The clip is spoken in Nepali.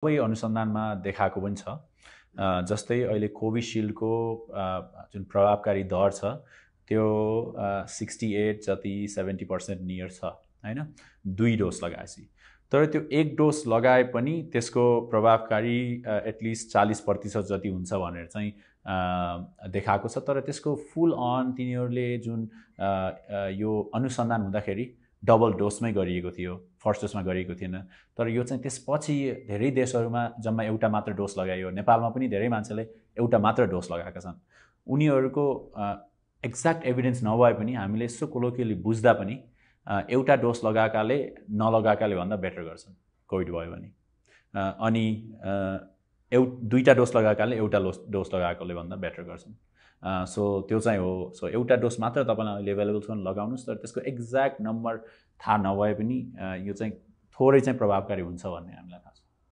सबै अनुसन्धानमा देखाएको पनि छ जस्तै अहिले कोभिसिल्डको जुन प्रभावकारी दर छ त्यो सिक्सटी एट जति सेभेन्टी पर्सेन्ट नियर छ होइन दुई डोज लगाएपछि तर त्यो एक डोज लगाए पनि त्यसको प्रभावकारी एटलिस्ट चालिस प्रतिशत जति हुन्छ भनेर चाहिँ देखाएको छ तर त्यसको फुल अन तिनीहरूले जुन यो अनुसन्धान हुँदाखेरि डबल डोजमै गरिएको थियो फर्स्ट डोजमा गरिएको थिएन तर यो चाहिँ त्यसपछि धेरै देशहरूमा जम्मा एउटा मात्र डोज लगायो नेपालमा पनि धेरै मान्छेले एउटा मात्र डोज लगाएका छन् उनीहरूको एक्ज्याक्ट एभिडेन्स नभए पनि हामीले यसो कोलोकियली बुझ्दा पनि एउटा डोज लगाएकाले नलगाएकाले भन्दा बेटर गर्छन् कोभिड भयो भने अनि एउ दुईवटा डोज लगाएकाले एउटा डोज डोज लगाएकोले भन्दा बेटर गर्छन् सो त्यो चाहिँ हो सो एउटा डोज मात्र तपाईँलाई अहिले एभाइलेबल छ लगाउनुहोस् तर त्यसको एक्ज्याक्ट नम्बर थाहा नभए पनि यो चाहिँ थोरै चाहिँ प्रभावकारी हुन्छ भन्ने हामीलाई थाहा